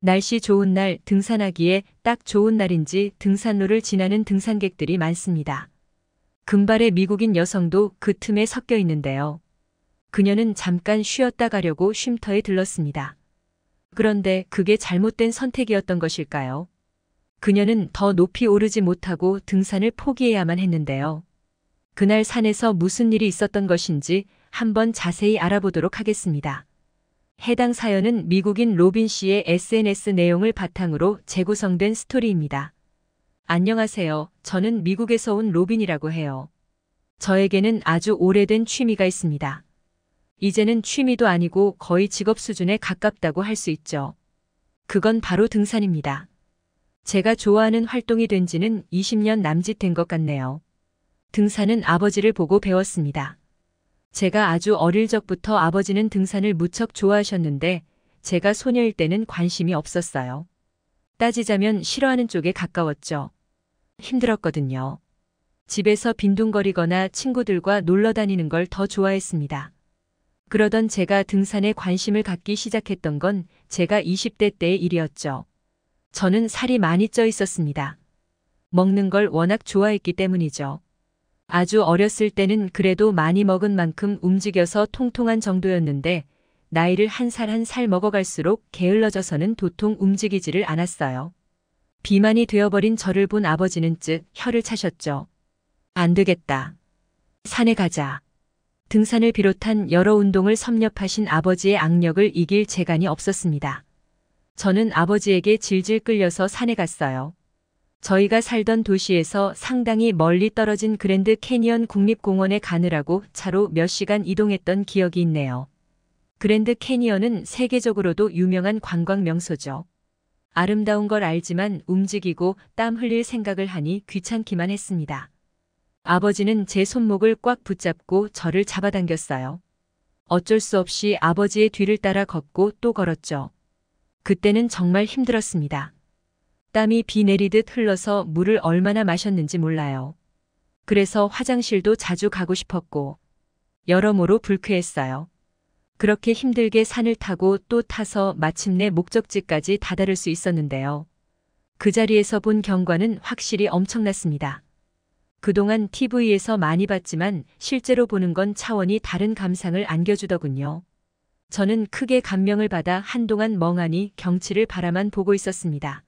날씨 좋은 날 등산하기에 딱 좋은 날인지 등산로를 지나는 등산객들이 많습니다. 금발의 미국인 여성도 그 틈에 섞여 있는데요. 그녀는 잠깐 쉬었다 가려고 쉼터에 들렀습니다. 그런데 그게 잘못된 선택이었던 것일까요? 그녀는 더 높이 오르지 못하고 등산을 포기해야만 했는데요. 그날 산에서 무슨 일이 있었던 것인지 한번 자세히 알아보도록 하겠습니다. 해당 사연은 미국인 로빈 씨의 SNS 내용을 바탕으로 재구성된 스토리입니다. 안녕하세요. 저는 미국에서 온 로빈이라고 해요. 저에게는 아주 오래된 취미가 있습니다. 이제는 취미도 아니고 거의 직업 수준에 가깝다고 할 수 있죠. 그건 바로 등산입니다. 제가 좋아하는 활동이 된 지는 20년 남짓 된 것 같네요. 등산은 아버지를 보고 배웠습니다. 제가 아주 어릴 적부터 아버지는 등산을 무척 좋아하셨는데 제가 소녀일 때는 관심이 없었어요. 따지자면 싫어하는 쪽에 가까웠죠. 힘들었거든요. 집에서 빈둥거리거나 친구들과 놀러 다니는 걸 더 좋아했습니다. 그러던 제가 등산에 관심을 갖기 시작했던 건 제가 20대 때의 일이었죠. 저는 살이 많이 쪄 있었습니다. 먹는 걸 워낙 좋아했기 때문이죠. 아주 어렸을 때는 그래도 많이 먹은 만큼 움직여서 통통한 정도였는데 나이를 한살 한살 한 살 먹어갈수록 게을러져서는 도통 움직이지를 않았어요. 비만이 되어버린 저를 본 아버지는 즉 혀를 차셨죠. 안 되겠다. 산에 가자. 등산을 비롯한 여러 운동을 섭렵하신 아버지의 악력을 이길 재간이 없었습니다. 저는 아버지에게 질질 끌려서 산에 갔어요. 저희가 살던 도시에서 상당히 멀리 떨어진 그랜드 캐니언 국립공원에 가느라고 차로 몇 시간 이동했던 기억이 있네요. 그랜드 캐니언은 세계적으로도 유명한 관광 명소죠. 아름다운 걸 알지만 움직이고 땀 흘릴 생각을 하니 귀찮기만 했습니다. 아버지는 제 손목을 꽉 붙잡고 저를 잡아당겼어요. 어쩔 수 없이 아버지의 뒤를 따라 걷고 또 걸었죠. 그때는 정말 힘들었습니다. 땀이 비 내리듯 흘러서 물을 얼마나 마셨는지 몰라요. 그래서 화장실도 자주 가고 싶었고 여러모로 불쾌했어요. 그렇게 힘들게 산을 타고 또 타서 마침내 목적지까지 다다를 수 있었는데요. 그 자리에서 본 경관은 확실히 엄청났습니다. 그동안 TV에서 많이 봤지만 실제로 보는 건 차원이 다른 감상을 안겨주더군요. 저는 크게 감명을 받아 한동안 멍하니 경치를 바라만 보고 있었습니다.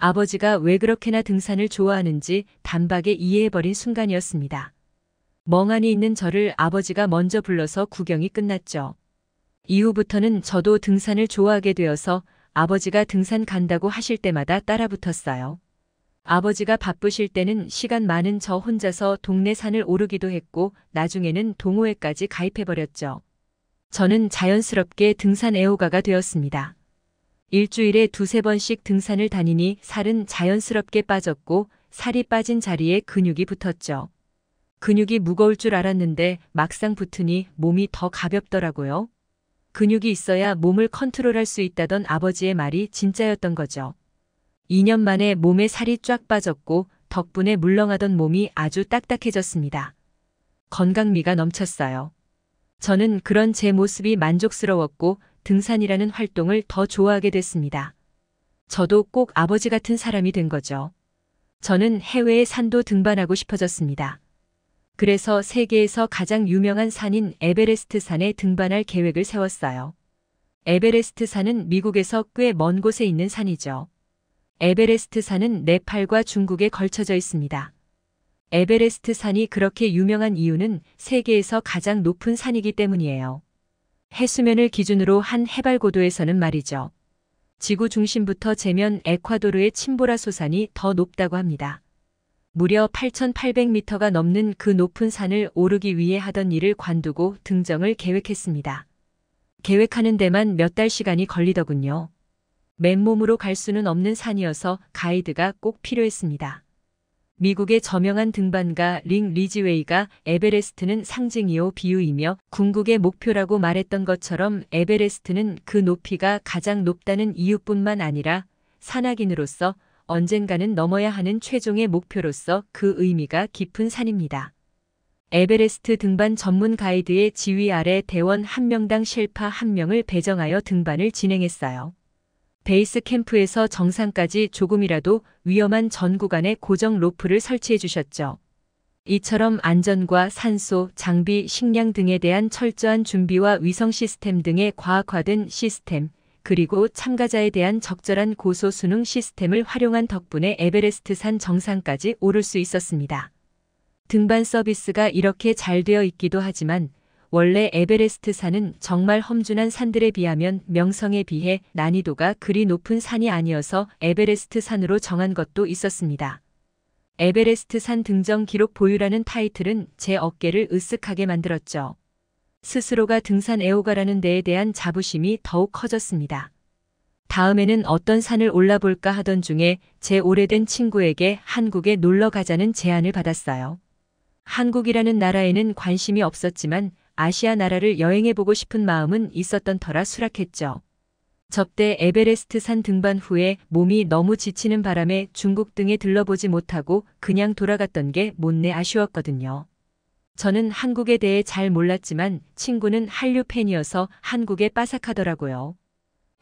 아버지가 왜 그렇게나 등산을 좋아하는지 단박에 이해해버린 순간이었습니다. 멍하니 있는 저를 아버지가 먼저 불러서 구경이 끝났죠. 이후부터는 저도 등산을 좋아하게 되어서 아버지가 등산 간다고 하실 때마다 따라붙었어요. 아버지가 바쁘실 때는 시간 많은 저 혼자서 동네 산을 오르기도 했고 나중에는 동호회까지 가입해버렸죠. 저는 자연스럽게 등산 애호가가 되었습니다. 일주일에 두세 번씩 등산을 다니니 살은 자연스럽게 빠졌고 살이 빠진 자리에 근육이 붙었죠. 근육이 무거울 줄 알았는데 막상 붙으니 몸이 더 가볍더라고요. 근육이 있어야 몸을 컨트롤할 수 있다던 아버지의 말이 진짜였던 거죠. 2년 만에 몸에 살이 쫙 빠졌고 덕분에 물렁하던 몸이 아주 딱딱해졌습니다. 건강미가 넘쳤어요. 저는 그런 제 모습이 만족스러웠고 등산이라는 활동을 더 좋아하게 됐습니다. 저도 꼭 아버지 같은 사람이 된 거죠. 저는 해외의 산도 등반하고 싶어졌습니다. 그래서 세계에서 가장 유명한 산인 에베레스트 산에 등반할 계획을 세웠어요. 에베레스트 산은 미국에서 꽤 먼 곳에 있는 산이죠. 에베레스트 산은 네팔과 중국에 걸쳐져 있습니다. 에베레스트 산이 그렇게 유명한 이유는 세계에서 가장 높은 산이기 때문이에요. 해수면을 기준으로 한 해발 고도에서는 말이죠. 지구 중심부터 제면 에콰도르의 침보라 소산이 더 높다고 합니다. 무려 8,800m가 넘는 그 높은 산을 오르기 위해 하던 일을 관두고 등정을 계획했습니다. 계획하는 데만 몇 달 시간이 걸리더군요. 맨몸으로 갈 수는 없는 산이어서 가이드가 꼭 필요했습니다. 미국의 저명한 등반가 링 리지웨이가 에베레스트는 상징이요 비유이며 궁극의 목표라고 말했던 것처럼 에베레스트는 그 높이가 가장 높다는 이유뿐만 아니라 산악인으로서 언젠가는 넘어야 하는 최종의 목표로서 그 의미가 깊은 산입니다. 에베레스트 등반 전문 가이드의 지휘 아래 대원 1명당 실파 1명을 배정하여 등반을 진행했어요. 베이스 캠프에서 정상까지 조금이라도 위험한 전 구간에 고정 로프를 설치해 주셨죠. 이처럼 안전과 산소, 장비, 식량 등에 대한 철저한 준비와 위성 시스템 등의 과학화된 시스템, 그리고 참가자에 대한 적절한 고소 수능 시스템을 활용한 덕분에 에베레스트 산 정상까지 오를 수 있었습니다. 등반 서비스가 이렇게 잘 되어 있기도 하지만 원래 에베레스트 산은 정말 험준한 산들에 비하면 명성에 비해 난이도가 그리 높은 산이 아니어서 에베레스트 산으로 정한 것도 있었습니다. 에베레스트 산 등정 기록 보유라는 타이틀은 제 어깨를 으쓱하게 만들었죠. 스스로가 등산 애호가라는 데에 대한 자부심이 더욱 커졌습니다. 다음에는 어떤 산을 올라볼까 하던 중에 제 오래된 친구에게 한국에 놀러 가자는 제안을 받았어요. 한국이라는 나라에는 관심이 없었지만 아시아 나라를 여행해보고 싶은 마음은 있었던 터라 수락했죠. 접대 에베레스트 산 등반 후에 몸이 너무 지치는 바람에 중국 등에 들러보지 못하고 그냥 돌아갔던 게 못내 아쉬웠거든요. 저는 한국에 대해 잘 몰랐지만 친구는 한류 팬이어서 한국에 빠삭하더라고요.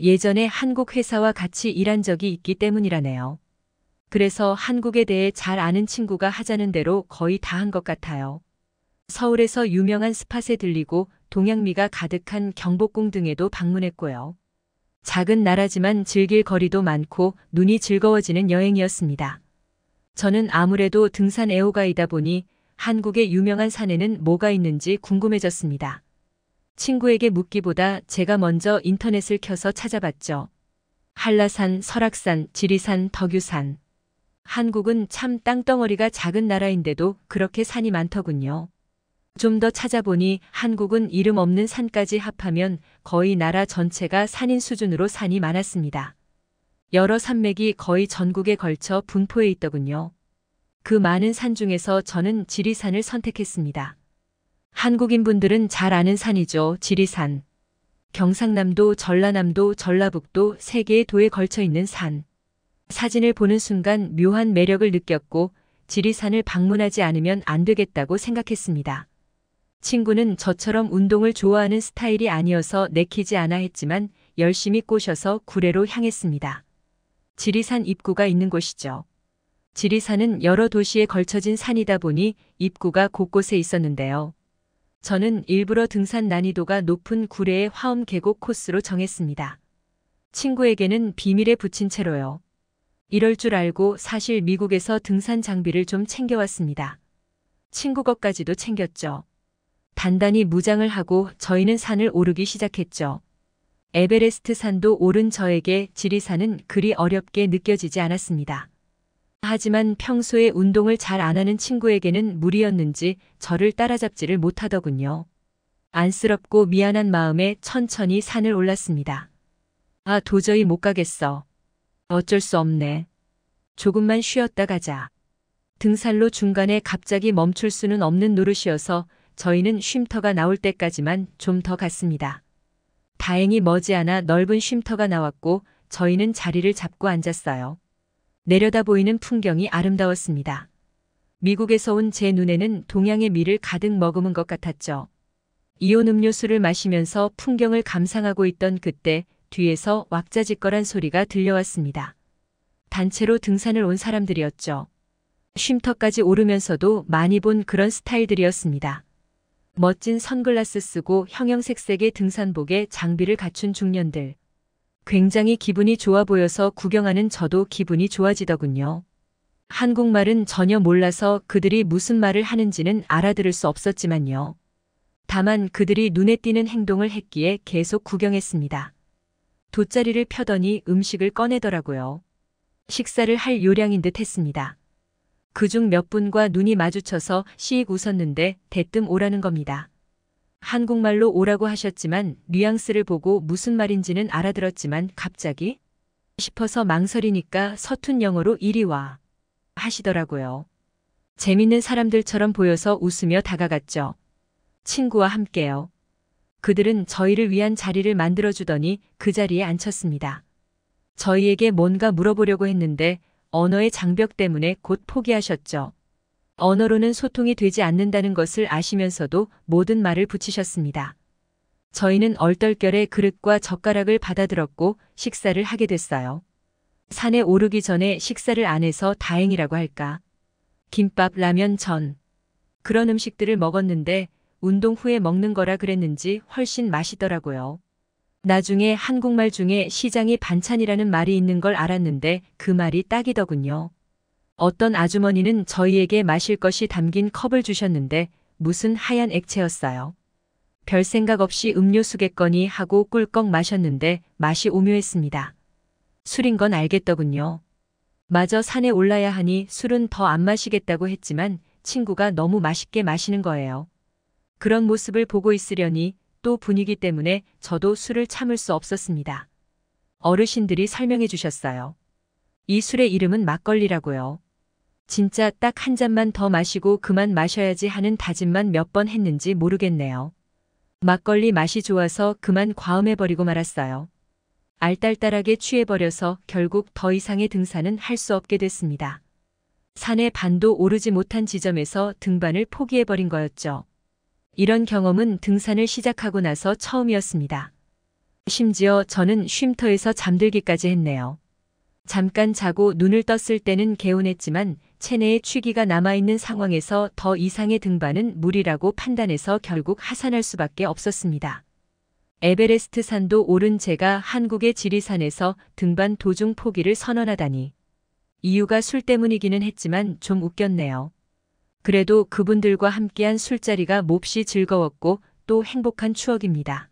예전에 한국 회사와 같이 일한 적이 있기 때문이라네요. 그래서 한국에 대해 잘 아는 친구가 하자는 대로 거의 다 한 것 같아요. 서울에서 유명한 스팟에 들리고 동양미가 가득한 경복궁 등에도 방문했고요. 작은 나라지만 즐길 거리도 많고 눈이 즐거워지는 여행이었습니다. 저는 아무래도 등산 애호가이다 보니 한국의 유명한 산에는 뭐가 있는지 궁금해졌습니다. 친구에게 묻기보다 제가 먼저 인터넷을 켜서 찾아봤죠. 한라산, 설악산, 지리산, 덕유산. 한국은 참 땅덩어리가 작은 나라인데도 그렇게 산이 많더군요. 좀더 찾아보니 한국은 이름 없는 산까지 합하면 거의 나라 전체가 산인 수준으로 산이 많았습니다. 여러 산맥이 거의 전국에 걸쳐 분포해 있더군요. 그 많은 산 중에서 저는 지리산을 선택했습니다. 한국인분들은 잘 아는 산이죠. 지리산. 경상남도, 전라남도, 전라북도 세 개의 도에 걸쳐 있는 산. 사진을 보는 순간 묘한 매력을 느꼈고 지리산을 방문하지 않으면 안 되겠다고 생각했습니다. 친구는 저처럼 운동을 좋아하는 스타일이 아니어서 내키지 않아 했지만 열심히 꼬셔서 구례로 향했습니다. 지리산 입구가 있는 곳이죠. 지리산은 여러 도시에 걸쳐진 산이다 보니 입구가 곳곳에 있었는데요. 저는 일부러 등산 난이도가 높은 구례의 화엄 계곡 코스로 정했습니다. 친구에게는 비밀에 붙인 채로요. 이럴 줄 알고 사실 미국에서 등산 장비를 좀 챙겨왔습니다. 친구 것까지도 챙겼죠. 단단히 무장을 하고 저희는 산을 오르기 시작했죠. 에베레스트 산도 오른 저에게 지리산은 그리 어렵게 느껴지지 않았습니다. 하지만 평소에 운동을 잘 안 하는 친구에게는 무리였는지 저를 따라잡지를 못하더군요. 안쓰럽고 미안한 마음에 천천히 산을 올랐습니다. 아, 도저히 못 가겠어. 어쩔 수 없네. 조금만 쉬었다 가자. 등산로 중간에 갑자기 멈출 수는 없는 노릇이어서 저희는 쉼터가 나올 때까지만 좀 더 갔습니다. 다행히 머지않아 넓은 쉼터가 나왔고 저희는 자리를 잡고 앉았어요. 내려다 보이는 풍경이 아름다웠습니다. 미국에서 온 제 눈에는 동양의 미를 가득 머금은 것 같았죠. 이온 음료수를 마시면서 풍경을 감상하고 있던 그때 뒤에서 왁자지껄한 소리가 들려왔습니다. 단체로 등산을 온 사람들이었죠. 쉼터까지 오르면서도 많이 본 그런 스타일들이었습니다. 멋진 선글라스 쓰고 형형색색의 등산복에 장비를 갖춘 중년들. 굉장히 기분이 좋아 보여서 구경하는 저도 기분이 좋아지더군요. 한국말은 전혀 몰라서 그들이 무슨 말을 하는지는 알아들을 수 없었지만요. 다만 그들이 눈에 띄는 행동을 했기에 계속 구경했습니다. 돗자리를 펴더니 음식을 꺼내더라고요. 식사를 할 요량인 듯 했습니다. 그중 몇 분과 눈이 마주쳐서 시익 웃었는데 대뜸 오라는 겁니다. 한국말로 오라고 하셨지만 뉘앙스를 보고 무슨 말인지는 알아들었지만 갑자기 싶어서 망설이니까 서툰 영어로 이리 와 하시더라고요. 재밌는 사람들처럼 보여서 웃으며 다가갔죠. 친구와 함께요. 그들은 저희를 위한 자리를 만들어주더니 그 자리에 앉혔습니다. 저희에게 뭔가 물어보려고 했는데 언어의 장벽 때문에 곧 포기하셨죠. 언어로는 소통이 되지 않는다는 것을 아시면서도 모든 말을 붙이셨습니다. 저희는 얼떨결에 그릇과 젓가락을 받아들었고 식사를 하게 됐어요. 산에 오르기 전에 식사를 안 해서 다행이라고 할까. 김밥, 라면, 전. 그런 음식들을 먹었는데 운동 후에 먹는 거라 그랬는지 훨씬 맛있더라고요. 나중에 한국말 중에 시장이 반찬이라는 말이 있는 걸 알았는데 그 말이 딱이더군요. 어떤 아주머니는 저희에게 마실 것이 담긴 컵을 주셨는데 무슨 하얀 액체였어요. 별 생각 없이 음료수겠거니 하고 꿀꺽 마셨는데 맛이 오묘했습니다. 술인 건 알겠더군요. 마저 산에 올라야 하니 술은 더 안 마시겠다고 했지만 친구가 너무 맛있게 마시는 거예요. 그런 모습을 보고 있으려니 또 분위기 때문에 저도 술을 참을 수 없었습니다. 어르신들이 설명해 주셨어요. 이 술의 이름은 막걸리라고요. 진짜 딱 한 잔만 더 마시고 그만 마셔야지 하는 다짐만 몇 번 했는지 모르겠네요. 막걸리 맛이 좋아서 그만 과음해버리고 말았어요. 알딸딸하게 취해버려서 결국 더 이상의 등산은 할 수 없게 됐습니다. 산의 반도 오르지 못한 지점에서 등반을 포기해버린 거였죠. 이런 경험은 등산을 시작하고 나서 처음이었습니다. 심지어 저는 쉼터에서 잠들기까지 했네요. 잠깐 자고 눈을 떴을 때는 개운했지만 체내에 취기가 남아있는 상황에서 더 이상의 등반은 무리라고 판단해서 결국 하산할 수밖에 없었습니다. 에베레스트 산도 오른 제가 한국의 지리산에서 등반 도중 포기를 선언하다니. 이유가 술 때문이기는 했지만 좀 웃겼네요. 그래도 그분들과 함께한 술자리가 몹시 즐거웠고 또 행복한 추억입니다.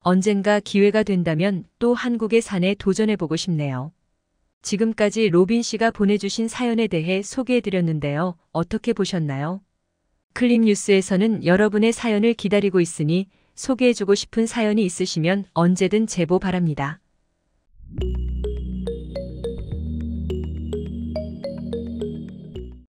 언젠가 기회가 된다면 또 한국의 산에 도전해보고 싶네요. 지금까지 로빈 씨가 보내주신 사연에 대해 소개해드렸는데요. 어떻게 보셨나요? 클립 뉴스에서는 여러분의 사연을 기다리고 있으니 소개해주고 싶은 사연이 있으시면 언제든 제보 바랍니다.